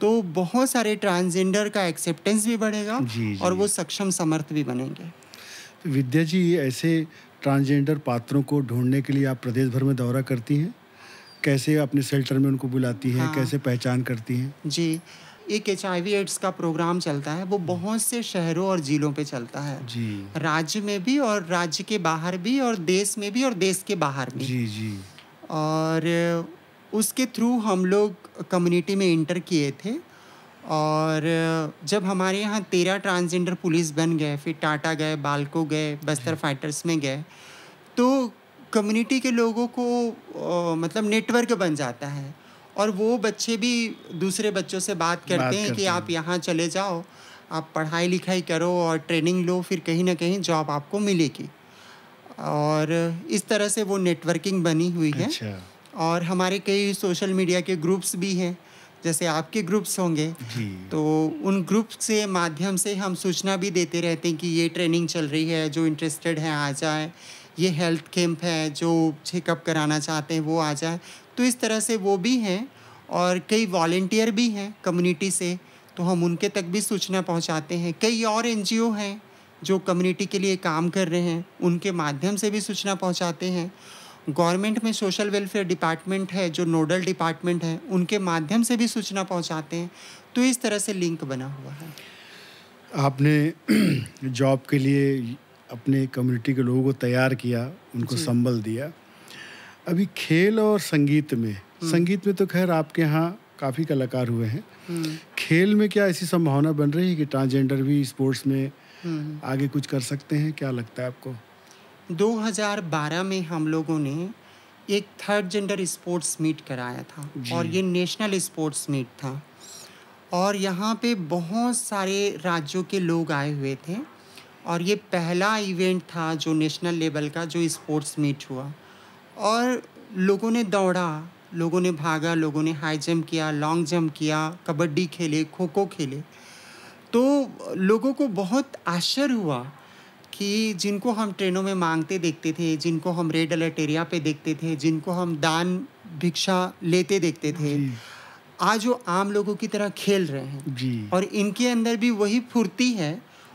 तो बहुत सारे ट्रांसजेंडर का एक्सेप्टेंस भी बढ़ेगा जी, जी। और वो सक्षम समर्थ भी बनेंगे विद्या जी ऐसे ट्रांसजेंडर पात्रों को ढूंढने के लिए आप प्रदेश भर में दौरा करती हैं कैसे अपने सेल्टर में उनको बुलाती है हाँ। कैसे पहचान करती हैं जी एक एच आई एड्स का प्रोग्राम चलता है वो बहुत से शहरों और ज़िलों पे चलता है जी राज्य में भी और राज्य के बाहर भी और देश में भी और देश के बाहर भी जी जी और उसके थ्रू हम लोग कम्युनिटी में इंटर किए थे और जब हमारे यहाँ तेरह ट्रांसजेंडर पुलिस बन गए फिर टाटा गए बालको गए बस्तर फाइटर्स में गए तो कम्युनिटी के लोगों को मतलब नेटवर्क बन जाता है और वो बच्चे भी दूसरे बच्चों से बात करते बात हैं कि हैं। आप यहाँ चले जाओ आप पढ़ाई लिखाई करो और ट्रेनिंग लो फिर कहीं ना कहीं जॉब आपको मिलेगी और इस तरह से वो नेटवर्किंग बनी हुई है अच्छा। और हमारे कई सोशल मीडिया के ग्रुप्स भी हैं जैसे आपके ग्रुप्स होंगे तो उन ग्रुप से माध्यम से हम सूचना भी देते रहते हैं कि ये ट्रेनिंग चल रही है जो इंटरेस्टेड हैं आ जाए ये हेल्थ कैंप है जो चेकअप कराना चाहते हैं वो आ जाए तो इस तरह से वो भी हैं और कई वॉल्टियर भी हैं कम्युनिटी से तो हम उनके तक भी सूचना पहुंचाते हैं कई और एन हैं जो कम्युनिटी के लिए काम कर रहे हैं उनके माध्यम से भी सूचना पहुंचाते हैं गवर्नमेंट में सोशल वेलफेयर डिपार्टमेंट है जो नोडल डिपार्टमेंट है उनके माध्यम से भी सूचना पहुंचाते हैं तो इस तरह से लिंक बना हुआ है आपने जॉब के लिए अपने कम्युनिटी के लोगों को तैयार किया उनको संबल दिया अभी खेल और संगीत में हम्म। संगीत में तो खैर आपके यहाँ काफ़ी कलाकार हुए हैं हम्म। खेल में क्या ऐसी संभावना बन रही है कि ट्रांसजेंडर भी स्पोर्ट्स में हम्म। आगे कुछ कर सकते हैं क्या लगता है आपको 2012 में हम लोगों ने एक थर्ड जेंडर स्पोर्ट्स मीट कराया था और ये नेशनल स्पोर्ट्स मीट था और यहाँ पे बहुत सारे राज्यों के लोग आए हुए थे और ये पहला इवेंट था जो नेशनल लेवल का जो स्पोर्ट्स मीट हुआ और लोगों ने दौड़ा लोगों ने भागा लोगों ने हाई जंप किया लॉन्ग जंप किया कबड्डी खेले खो खो खेले तो लोगों को बहुत आश्चर्य हुआ कि जिनको हम ट्रेनों में मांगते देखते थे जिनको हम रेड अलर्ट एरिया पे देखते थे जिनको हम दान भिक्षा लेते देखते थे आज वो आम लोगों की तरह खेल रहे हैं जी। और इनके अंदर भी वही फुर्ती है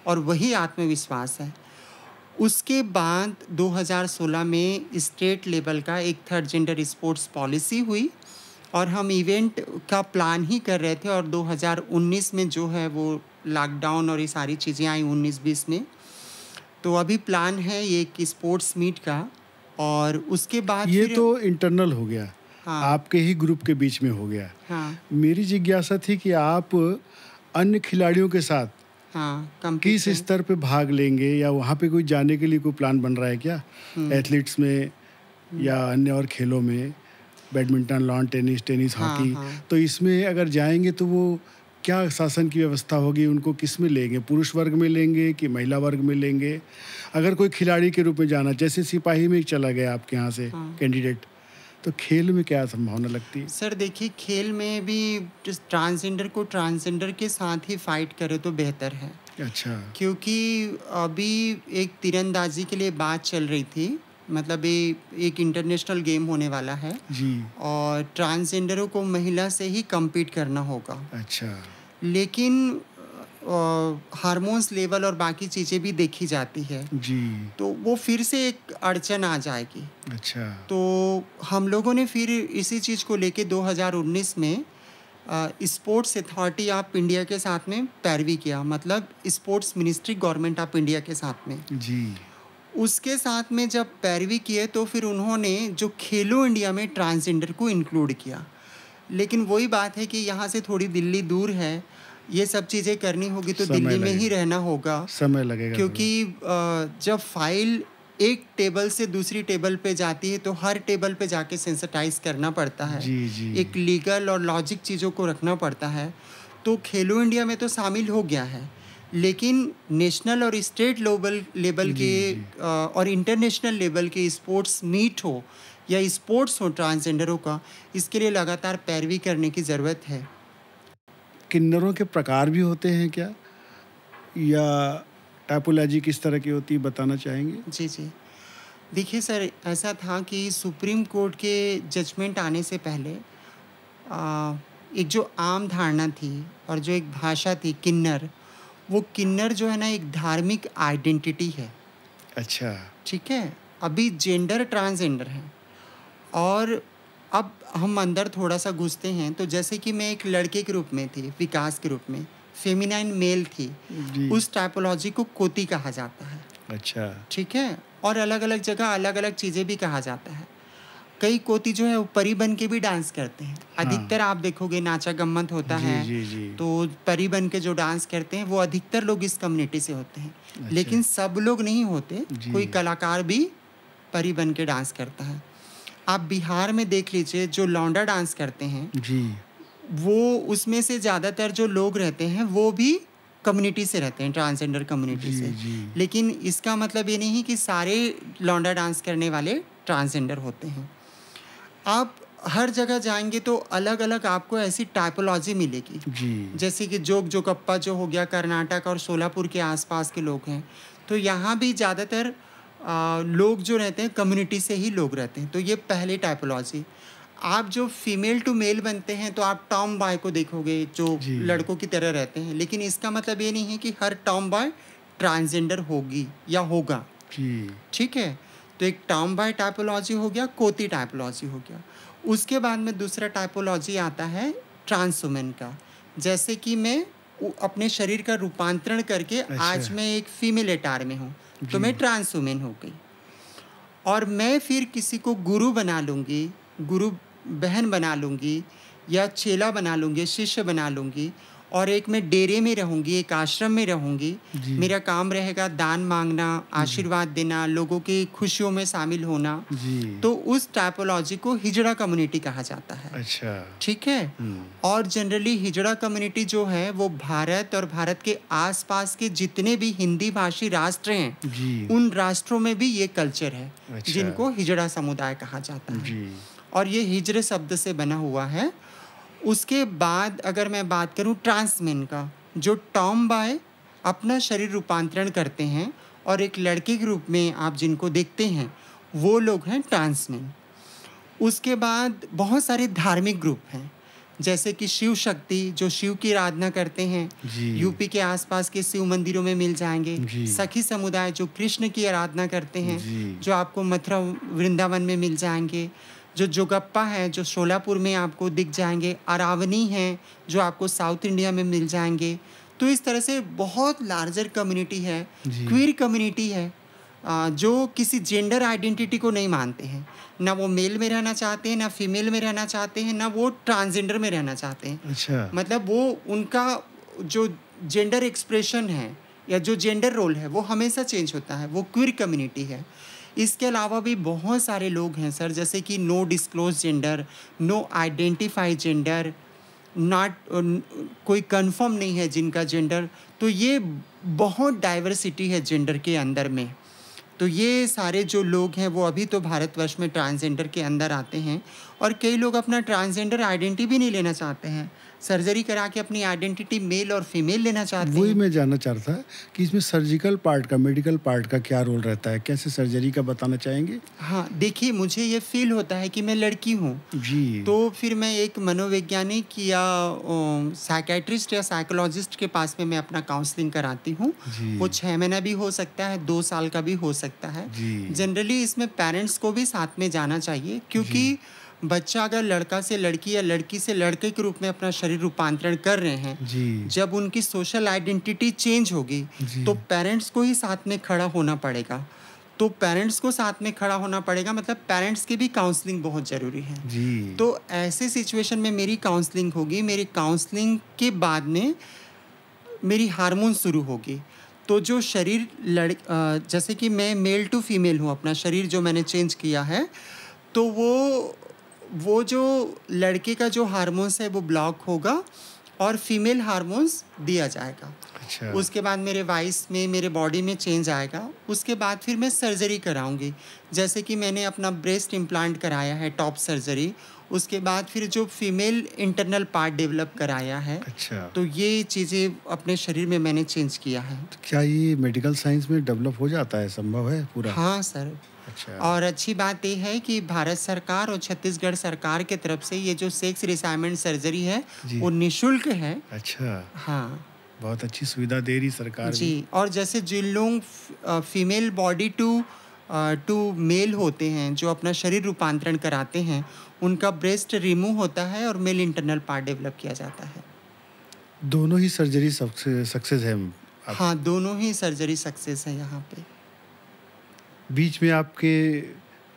और वही आत्मविश्वास है उसके बाद 2016 में स्टेट लेवल का एक थर्ड जेंडर स्पोर्ट्स पॉलिसी हुई और हम इवेंट का प्लान ही कर रहे थे और 2019 में जो है वो लॉकडाउन और ये सारी चीज़ें आई उन्नीस बीस में तो अभी प्लान है ये एक स्पोर्ट्स मीट का और उसके बाद ये तो इंटरनल हो गया हाँ। आपके ही ग्रुप के बीच में हो गया हाँ। मेरी जिज्ञासा थी कि आप अन्य खिलाड़ियों के साथ हाँ किस स्तर पे भाग लेंगे या वहाँ पे कोई जाने के लिए कोई प्लान बन रहा है क्या एथलीट्स हम्म। में या अन्य और खेलों में badminton lawn tennis tennis hockey हाँ, हाँ. तो इसमें अगर जाएंगे तो वो क्या शासन की व्यवस्था होगी उनको किस में लेंगे पुरुष वर्ग में लेंगे कि महिला वर्ग में लेंगे अगर कोई खिलाड़ी के रूप में जाना जैसे सिपाही में चला गया आपके यहाँ से हाँ. कैंडिडेट तो खेल में क्या संभावना लगती है सर देखिए खेल में भी ट्रांसजेंडर को ट्रांसजेंडर के साथ ही फाइट करे तो बेहतर है अच्छा क्योंकि अभी एक तीरंदाजी के लिए बात चल रही थी मतलब ये एक इंटरनेशनल गेम होने वाला है जी और ट्रांसजेंडरों को महिला से ही कम्पीट करना होगा अच्छा लेकिन हार्मोन्स लेवल और बाकी चीज़ें भी देखी जाती है जी तो वो फिर से एक अड़चन आ जाएगी अच्छा तो हम लोगों ने फिर इसी चीज़ को लेके 2019 में स्पोर्ट्स अथॉरिटी ऑफ इंडिया के साथ में पैरवी किया मतलब sports ministry government of India के साथ में जी उसके साथ में जब पैरवी किए तो फिर उन्होंने जो खेलो इंडिया में ट्रांसजेंडर को इंक्लूड किया लेकिन वही बात है कि यहाँ से थोड़ी दिल्ली दूर है ये सब चीज़ें करनी होगी तो दिल्ली में ही रहना होगा समय लगेगा क्योंकि जब फाइल एक टेबल से दूसरी टेबल पे जाती है तो हर टेबल पे जाके सेंसिटाइज करना पड़ता है जी जी एक लीगल और लॉजिक चीज़ों को रखना पड़ता है तो खेलो इंडिया में तो शामिल हो गया है लेकिन नेशनल और स्टेट लेवल लेवल के आ, और इंटरनेशनल लेवल के स्पोर्ट्स मीट हो या स्पोर्ट्स हो ट्रांसजेंडरों का इसके लिए लगातार पैरवी करने की ज़रूरत है किन्नरों के प्रकार भी होते हैं क्या या टाइपोलॉजी किस तरह की होती है बताना चाहेंगे जी जी देखिए सर ऐसा था कि सुप्रीम कोर्ट के जजमेंट आने से पहले आ, एक जो आम धारणा थी और जो एक भाषा थी किन्नर वो किन्नर जो है ना एक धार्मिक आइडेंटिटी है अच्छा ठीक है अभी जेंडर ट्रांसजेंडर है और अब हम अंदर थोड़ा सा घुसते हैं तो जैसे कि मैं एक लड़के के रूप में थी विकास के रूप में फेमिनाइन मेल थी उस टाइपोलॉजी को कोती कहा जाता है अच्छा ठीक है और अलग अलग जगह अलग अलग चीज़ें भी कहा जाता है कई कोती जो है वो परी बन के भी डांस करते हैं हाँ। अधिकतर आप देखोगे नाचा गम्मत होता जी, है जी, जी। तो परी बन के जो डांस करते हैं वो अधिकतर लोग इस कम्युनिटी से होते हैं अच्छा। लेकिन सब लोग नहीं होते कोई कलाकार भी परी बन के डांस करता है आप बिहार में देख लीजिए जो लौंडा डांस करते हैं जी वो उसमें से ज़्यादातर जो लोग रहते हैं वो भी कम्युनिटी से रहते हैं ट्रांसजेंडर कम्युनिटी से जी. लेकिन इसका मतलब ये नहीं कि सारे लौंडा डांस करने वाले ट्रांसजेंडर होते हैं आप हर जगह जाएंगे तो अलग अलग आपको ऐसी टाइपोलॉजी मिलेगी जी. जैसे कि जोग जोकप्पा जो हो गया कर्नाटक और सोलापुर के आसपास के लोग हैं तो यहाँ भी ज़्यादातर आ, लोग जो रहते हैं कम्युनिटी से ही लोग रहते हैं तो ये पहले टाइपोलॉजी आप जो फीमेल टू मेल बनते हैं तो आप टॉम बॉय को देखोगे जो लड़कों की तरह रहते हैं लेकिन इसका मतलब ये नहीं है कि हर टॉम बॉय ट्रांसजेंडर होगी या होगा ठीक है तो एक टॉम बॉय टाइपोलॉजी हो गया कोती टाइपोलॉजी हो गया उसके बाद में दूसरा टाइपोलॉजी आता है ट्रांसवुमेन का जैसे कि मैं अपने शरीर का रूपांतरण करके अच्छा। आज मैं एक फीमेल एटार में हूँ तो मैं ट्रांस हो गई और मैं फिर किसी को गुरु बना लूँगी गुरु बहन बना लूँगी या चेला बना लूँगी शिष्य बना लूँगी और एक मैं डेरे में रहूंगी एक आश्रम में रहूंगी मेरा काम रहेगा दान मांगना आशीर्वाद देना लोगों की खुशियों में शामिल होना तो उस टाइपोलॉजी को हिजड़ा कम्युनिटी कहा जाता है अच्छा ठीक है हम्म। और जनरली हिजड़ा कम्युनिटी जो है वो भारत और भारत के आसपास के जितने भी हिंदी भाषी राष्ट्र हैं उन राष्ट्रों में भी ये कल्चर है अच्छा। जिनको हिजड़ा समुदाय कहा जाता है और ये हिजड़े शब्द से बना हुआ है उसके बाद अगर मैं बात करूँ ट्रांसमेन का जो टॉम बाय अपना शरीर रूपांतरण करते हैं और एक लड़के के रूप में आप जिनको देखते हैं वो लोग हैं ट्रांसमेन उसके बाद बहुत सारे धार्मिक ग्रुप हैं जैसे कि शिव शक्ति जो शिव की आराधना करते हैं यूपी के आसपास के शिव मंदिरों में मिल जाएंगे सखी समुदाय जो कृष्ण की आराधना करते हैं जो आपको मथुरा वृंदावन में मिल जाएंगे जो जोगप्पा है जो शोलापुर में आपको दिख जाएंगे अरावनी हैं जो आपको साउथ इंडिया में मिल जाएंगे तो इस तरह से बहुत लार्जर कम्युनिटी है क्वीर कम्युनिटी है जो किसी जेंडर आइडेंटिटी को नहीं मानते हैं ना वो मेल में रहना चाहते हैं ना फीमेल में रहना चाहते हैं ना वो ट्रांसजेंडर में रहना चाहते हैं अच्छा मतलब वो उनका जो जेंडर एक्सप्रेशन है या जो जेंडर रोल है वो हमेशा चेंज होता है वो क्वीर कम्युनिटी है इसके अलावा भी बहुत सारे लोग हैं सर जैसे कि no disclose gender no identify gender not कोई कंफर्म नहीं है जिनका जेंडर तो ये बहुत डाइवर्सिटी है जेंडर के अंदर में तो ये सारे जो लोग हैं वो अभी तो भारतवर्ष में ट्रांसजेंडर के अंदर आते हैं और कई लोग अपना ट्रांसजेंडर आइडेंटिटी भी नहीं लेना चाहते हैं सर्जरी करा के अपनी आइडेंटिटी मेल और फीमेल लेना चाहते वही मैं जानना चाहता था कि इसमें सर्जिकल पार्ट का मेडिकल पार्ट का क्या रोल रहता है कैसे सर्जरी का बताना चाहेंगे हाँ देखिए मुझे ये फील होता है कि मैं लड़की हूँ जी तो फिर मैं एक मनोवैज्ञानिक या साइकेट्रिस्ट या साइकोलॉजिस्ट के पास में मैं अपना काउंसलिंग कराती हूँ वो छः महीना भी हो सकता है दो साल का भी हो सकता है जनरली इसमें पेरेंट्स को भी साथ में जाना चाहिए क्योंकि बच्चा अगर लड़का से लड़की या लड़की से लड़के के रूप में अपना शरीर रूपांतरण कर रहे हैं जी जब उनकी सोशल आइडेंटिटी चेंज होगी तो पेरेंट्स को ही साथ में खड़ा होना पड़ेगा तो पेरेंट्स को साथ में खड़ा होना पड़ेगा मतलब पेरेंट्स की भी काउंसलिंग बहुत ज़रूरी है जी तो ऐसे सिचुएशन में मेरी काउंसलिंग होगी मेरी काउंसलिंग के बाद में मेरी हारमोन शुरू होगी तो जो शरीर लड़ जैसे कि मैं मेल टू फीमेल हूँ अपना शरीर जो मैंने चेंज किया है तो वो वो जो लड़के का जो हारमोन्स है वो ब्लॉक होगा और फीमेल हारमोन्स दिया जाएगा अच्छा उसके बाद मेरे वाइस में मेरे बॉडी में चेंज आएगा उसके बाद फिर मैं सर्जरी कराऊंगी जैसे कि मैंने अपना ब्रेस्ट इम्प्लांट कराया है टॉप सर्जरी उसके बाद फिर जो फीमेल इंटरनल पार्ट डेवलप कराया है अच्छा तो ये चीज़ें अपने शरीर में मैंने चेंज किया है तो क्या ये मेडिकल साइंस में डेवलप हो जाता है संभव है पूरा हाँ सर अच्छा। और अच्छी बात यह है कि भारत सरकार और छत्तीसगढ़ सरकार के तरफ से ये जो सेक्स रिसाइमेंट सर्जरी है वो निःशुल्क है अच्छा हाँ बहुत अच्छी सुविधा दे रही सरकार जी और जैसे जिन लोग female body to to male होते हैं जो अपना शरीर रूपांतरण कराते हैं उनका ब्रेस्ट रिमूव होता है और मेल इंटरनल पार्ट डेवलप किया जाता है दोनों ही सर्जरी सक्सेस है हाँ दोनों ही सर्जरी सक्सेस है यहाँ पे बीच में आपके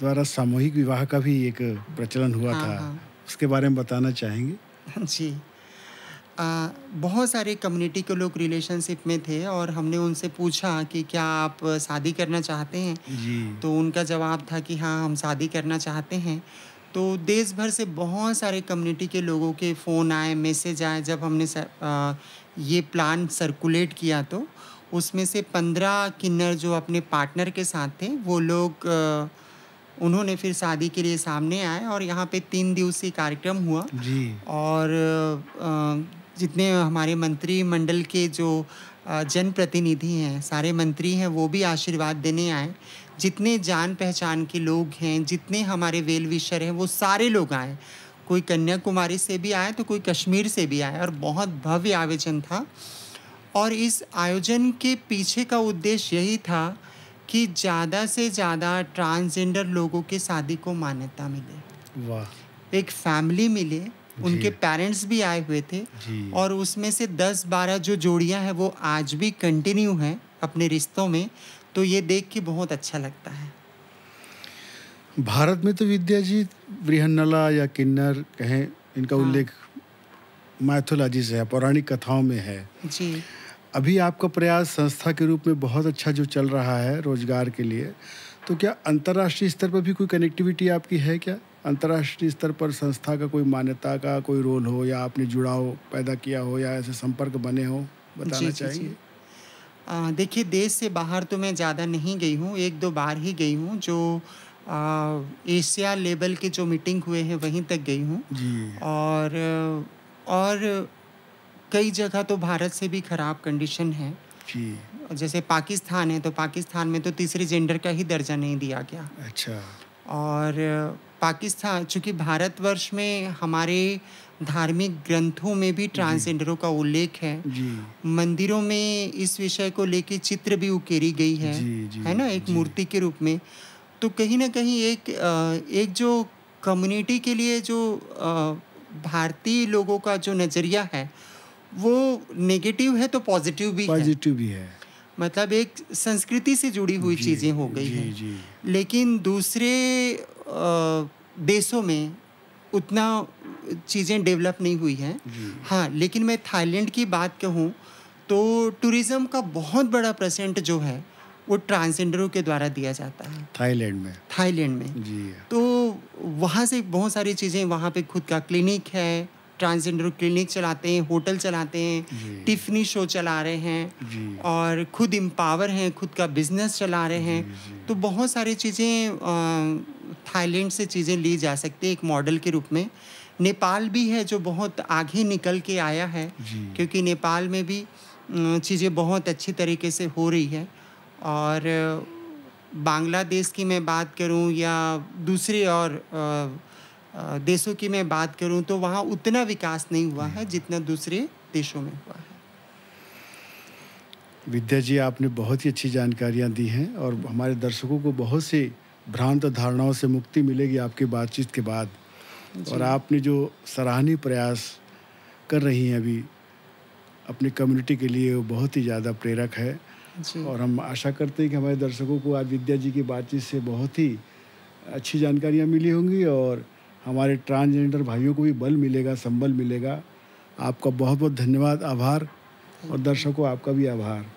द्वारा सामूहिक विवाह का भी एक प्रचलन हुआ हाँ, था हाँ। उसके बारे में बताना चाहेंगे जी आ, बहुत सारे कम्युनिटी के लोग रिलेशनशिप में थे और हमने उनसे पूछा कि क्या आप शादी करना चाहते हैं जी। तो उनका जवाब था कि हाँ हम शादी करना चाहते हैं तो देश भर से बहुत सारे कम्युनिटी के लोगों के फ़ोन आए मैसेज आए जब हमने सर, आ, ये प्लान सर्कुलेट किया तो उसमें से पंद्रह किन्नर जो अपने पार्टनर के साथ थे वो लोग उन्होंने फिर शादी के लिए सामने आए और यहाँ पे तीन दिवसीय कार्यक्रम हुआ जी और जितने हमारे मंत्रिमंडल के जो जनप्रतिनिधि हैं सारे मंत्री हैं वो भी आशीर्वाद देने आए जितने जान पहचान के लोग हैं जितने हमारे वेल विशर हैं वो सारे लोग आए कोई कन्याकुमारी से भी आए तो कोई कश्मीर से भी आए और बहुत भव्य आवेदन था और इस आयोजन के पीछे का उद्देश्य यही था कि ज़्यादा से ज़्यादा ट्रांसजेंडर लोगों के शादी को मान्यता मिले वाह एक फैमिली मिले उनके पेरेंट्स भी आए हुए थे और उसमें से 10-12 जो जोड़ियां हैं वो आज भी कंटिन्यू हैं अपने रिश्तों में तो ये देख के बहुत अच्छा लगता है भारत में तो विद्या जी बृहन्नला या किन्नर कहें इनका हाँ। उल्लेख मैथोलॉजी से है पौराणिक कथाओं में है जी अभी आपका प्रयास संस्था के रूप में बहुत अच्छा जो चल रहा है रोजगार के लिए तो क्या अंतर्राष्ट्रीय स्तर पर भी कोई कनेक्टिविटी आपकी है क्या अंतर्राष्ट्रीय स्तर पर संस्था का कोई मान्यता का कोई रोल हो या आपने जुड़ा हो पैदा किया हो या ऐसे संपर्क बने हो बताना चाहिए देखिए देश से बाहर तो मैं ज़्यादा नहीं गई हूँ एक दो बार ही गई हूँ जो एशिया लेवल के जो मीटिंग हुए हैं वहीं तक गई हूँ और और कई जगह तो भारत से भी खराब कंडीशन है जी जैसे पाकिस्तान है तो पाकिस्तान में तो तीसरे जेंडर का ही दर्जा नहीं दिया गया अच्छा और पाकिस्तान चूँकि भारतवर्ष में हमारे धार्मिक ग्रंथों में भी ट्रांसजेंडरों का उल्लेख है मंदिरों में इस विषय को लेके चित्र भी उकेरी गई है जी, जी, है ना एक मूर्ति के रूप में तो कहीं ना कहीं एक एक जो कम्युनिटी के लिए जो भारतीय लोगों का जो नज़रिया है वो नेगेटिव है तो पॉजिटिव भी पॉजिटिव भी है मतलब एक संस्कृति से जुड़ी हुई चीज़ें हो गई है हैं लेकिन दूसरे आ, देशों में उतना चीज़ें डेवलप नहीं हुई हैं हाँ लेकिन मैं थाईलैंड की बात कहूँ तो टूरिज़्म का बहुत बड़ा परसेंट जो है वो ट्रांसजेंडरों के द्वारा दिया जाता है थाईलैंड में थाईलैंड में जी तो वहाँ से बहुत सारी चीज़ें वहाँ पे खुद का क्लिनिक है ट्रांसजेंडर क्लिनिक चलाते हैं होटल चलाते हैं टिफनी शो चला रहे हैं और खुद एम्पावर हैं खुद का बिजनेस चला रहे हैं तो बहुत सारी चीज़ें थाईलैंड से चीज़ें ली जा सकती है एक मॉडल के रूप में नेपाल भी है जो बहुत आगे निकल के आया है क्योंकि नेपाल में भी चीज़ें बहुत अच्छी तरीके से हो रही है और बांग्लादेश की मैं बात करूं या दूसरे और आ, देशों की मैं बात करूं तो वहाँ उतना विकास नहीं हुआ है जितना दूसरे देशों में हुआ है विद्या जी आपने बहुत ही अच्छी जानकारियाँ दी हैं और हमारे दर्शकों को बहुत सी भ्रांत धारणाओं से मुक्ति मिलेगी आपकी बातचीत के बाद और आपने जो सराहनीय प्रयास कर रही हैं अभी अपनी कम्युनिटी के लिए वो बहुत ही ज़्यादा प्रेरक है और हम आशा करते हैं कि हमारे दर्शकों को आज विद्या जी की बातचीत से बहुत ही अच्छी जानकारियाँ मिली होंगी और हमारे ट्रांसजेंडर भाइयों को भी बल मिलेगा संबल मिलेगा आपका बहुत बहुत धन्यवाद आभार और दर्शकों आपका भी आभार